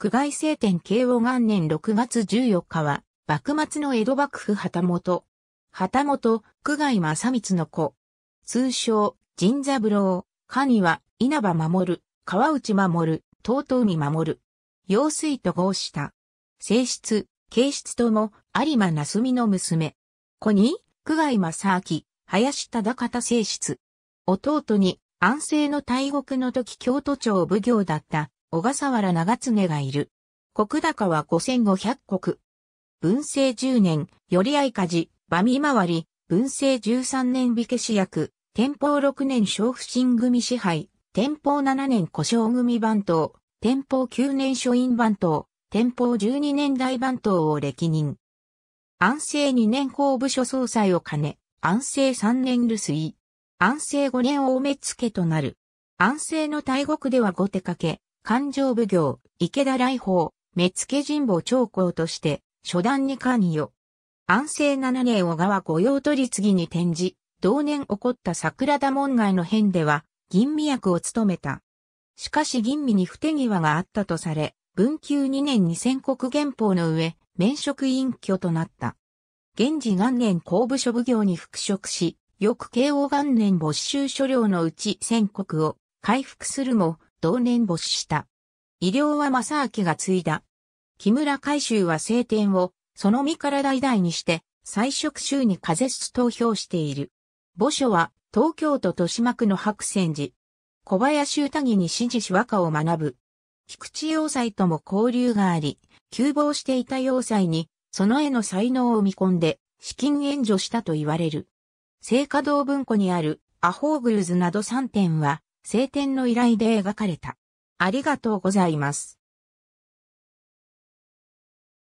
区外聖典慶応元年6月14日は、幕末の江戸幕府旗本。旗本、区外正光の子。通称、神三郎、神は、稲葉守、川内守、東海守。陽水と合した。性質、形質とも、有馬なすみの娘。子に、区外正明、林忠方性質。弟に、安政の大国の時京都庁奉行だった小笠原長常がいる。国高は五千五百国。文政十年、寄合家事、馬見回り、文政十三年火消し役、天保六年小不審組支配、天保七年小障組番頭、天保九年書院番頭、天保十二年大番頭を歴任。安政二年公部所総裁を兼ね、安政三年留守位。安政五年大目付となる。安政の大国では後手掛け、勘定奉行、池田来訪、目付神保長公として、初段に関与。安政7年小川御用取次に転じ、同年起こった桜田門外の変では、吟味役を務めた。しかし吟味に不手際があったとされ、文久2年に宣告憲法の上、免職隠居となった。現時元年公部署奉行に復職し、翌慶応元年没収所領のうち宣告を回復するも、同年没した。医療は正明が継いだ。木村海舟は晴天を、その身から代々にして、最初州に風邪投票している。墓所は、東京都豊島区の白泉寺。小林歌義に指示し和歌を学ぶ。菊池要塞とも交流があり、急亡していた要塞に、その絵の才能を見込んで、資金援助したと言われる。聖華堂文庫にあるアホーグルズなど3点は、晴天の依頼で描かれた。ありがとうございます。